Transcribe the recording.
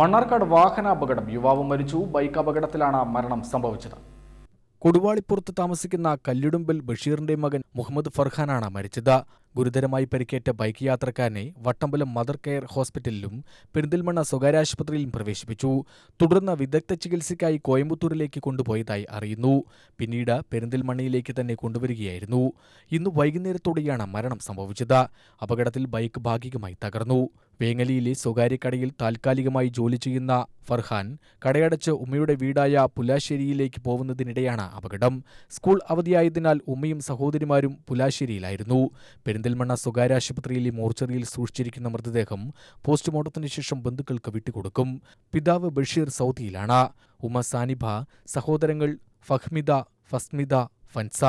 മണ്ണാർക്കാട് വാഹനാപകടം യുവാവ് മരിച്ചു ബൈക്ക് അപകടത്തിലാണ് മരണം സംഭവിച്ചത് കൊടുവാളിപ്പുറത്ത് താമസിക്കുന്ന കല്ലിടുമ്പിൽ ബഷീറിന്റെ മകൻ മുഹമ്മദ് ഫർഹാനാണ് മരിച്ചത് ഗുരുതരമായി പരിക്കേറ്റ ബൈക്ക് യാത്രക്കാരനെ വട്ടമ്പലം മദർ കെയർ ഹോസ്പിറ്റലിലും പെരിന്തൽമണ്ണ സ്വകാര്യ ആശുപത്രിയിലും പ്രവേശിപ്പിച്ചു തുടർന്ന് വിദഗ്ധ ചികിത്സയ്ക്കായി കോയമ്പത്തൂരിലേക്ക് കൊണ്ടുപോയതായി അറിയുന്നു പിന്നീട് പെരിന്തൽമണ്ണയിലേക്ക് തന്നെ കൊണ്ടുവരികയായിരുന്നു ഇന്ന് വൈകുന്നേരത്തോടെയാണ് മരണം സംഭവിച്ചത് അപകടത്തിൽ ബൈക്ക് ഭാഗികമായി തകർന്നു വേങ്ങലിയിലെ സ്വകാര്യ കടയിൽ താൽക്കാലികമായി ജോലി ചെയ്യുന്ന ഫർഹാൻ കടയടച്ച് ഉമ്മയുടെ വീടായ പുലാശ്ശേരിയിലേക്ക് പോകുന്നതിനിടെയാണ് അപകടം സ്കൂൾ അവധിയായതിനാൽ ഉമ്മയും സഹോദരിമാരും പുലാശ്ശേരിയിലായിരുന്നു പെരിന്തൽ പെരിന്തൽമണ്ണ സ്വകാര്യ ആശുപത്രിയിലെ മോർച്ചറിയിൽ സൂക്ഷിച്ചിരിക്കുന്ന മൃതദേഹം പോസ്റ്റ്മോർട്ടത്തിന് ശേഷം ബന്ധുക്കൾക്ക് വിട്ടുകൊടുക്കും പിതാവ് ബഷീർ സൗദിയിലാണ് ഉമ സാനിഭ സഹോദരങ്ങൾ ഫഹ്മിദ ഫസ്മിദ ഫൻസ